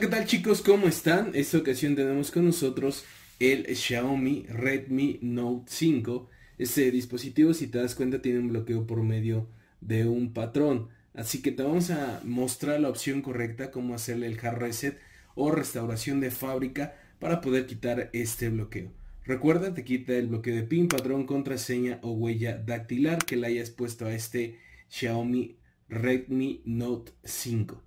¿qué tal chicos? ¿Cómo están? Esta ocasión tenemos con nosotros el Xiaomi Redmi Note 5. Este dispositivo, si te das cuenta, tiene un bloqueo por medio de un patrón. Así que te vamos a mostrar la opción correcta, cómo hacerle el hard reset o restauración de fábrica para poder quitar este bloqueo. Recuerda, te quita el bloqueo de PIN, patrón, contraseña o huella dactilar que le hayas puesto a este Xiaomi Redmi Note 5.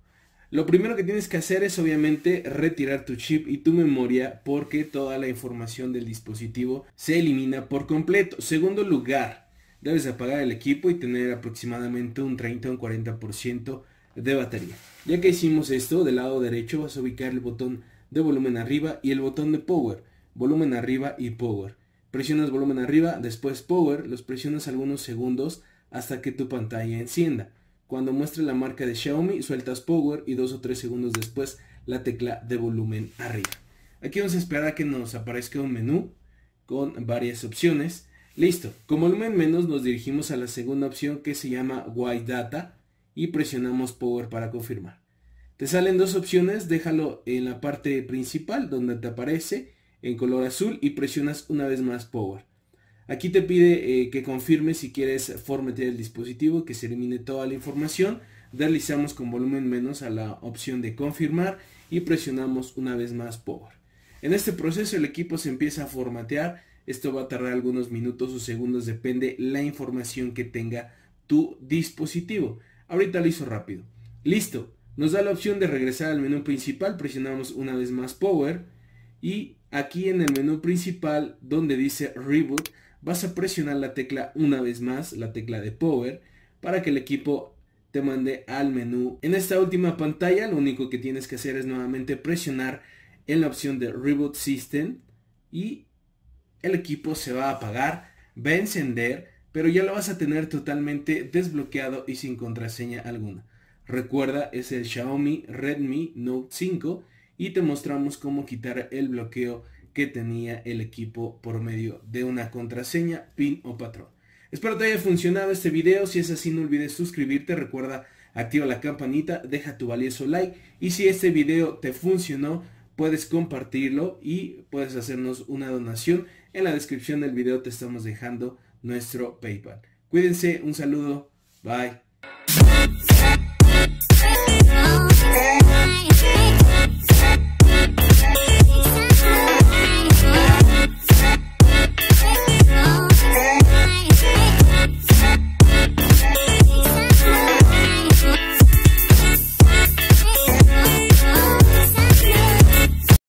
Lo primero que tienes que hacer es obviamente retirar tu chip y tu memoria porque toda la información del dispositivo se elimina por completo. Segundo lugar, debes apagar el equipo y tener aproximadamente un 30 o un 40% de batería. Ya que hicimos esto, del lado derecho vas a ubicar el botón de volumen arriba y el botón de power. Volumen arriba y power. Presionas volumen arriba, después power, los presionas algunos segundos hasta que tu pantalla encienda. Cuando muestre la marca de Xiaomi, sueltas power y dos o tres segundos después la tecla de volumen arriba. Aquí vamos a esperar a que nos aparezca un menú con varias opciones. Listo, con volumen menos nos dirigimos a la segunda opción que se llama White Data y presionamos Power para confirmar. Te salen dos opciones, déjalo en la parte principal donde te aparece en color azul y presionas una vez más Power. Aquí te pide eh, que confirmes si quieres formatear el dispositivo, que se elimine toda la información. Deslizamos con volumen menos a la opción de confirmar y presionamos una vez más Power. En este proceso el equipo se empieza a formatear. Esto va a tardar algunos minutos o segundos, depende la información que tenga tu dispositivo. Ahorita lo hizo rápido. Listo. Nos da la opción de regresar al menú principal. Presionamos una vez más Power y Aquí en el menú principal donde dice Reboot, vas a presionar la tecla una vez más, la tecla de Power, para que el equipo te mande al menú. En esta última pantalla lo único que tienes que hacer es nuevamente presionar en la opción de Reboot System y el equipo se va a apagar, va a encender, pero ya lo vas a tener totalmente desbloqueado y sin contraseña alguna. Recuerda, es el Xiaomi Redmi Note 5 y te mostramos cómo quitar el bloqueo que tenía el equipo por medio de una contraseña, pin o patrón. Espero te haya funcionado este video, si es así no olvides suscribirte, recuerda activa la campanita, deja tu valioso like y si este video te funcionó puedes compartirlo y puedes hacernos una donación. En la descripción del video te estamos dejando nuestro PayPal. Cuídense, un saludo, bye.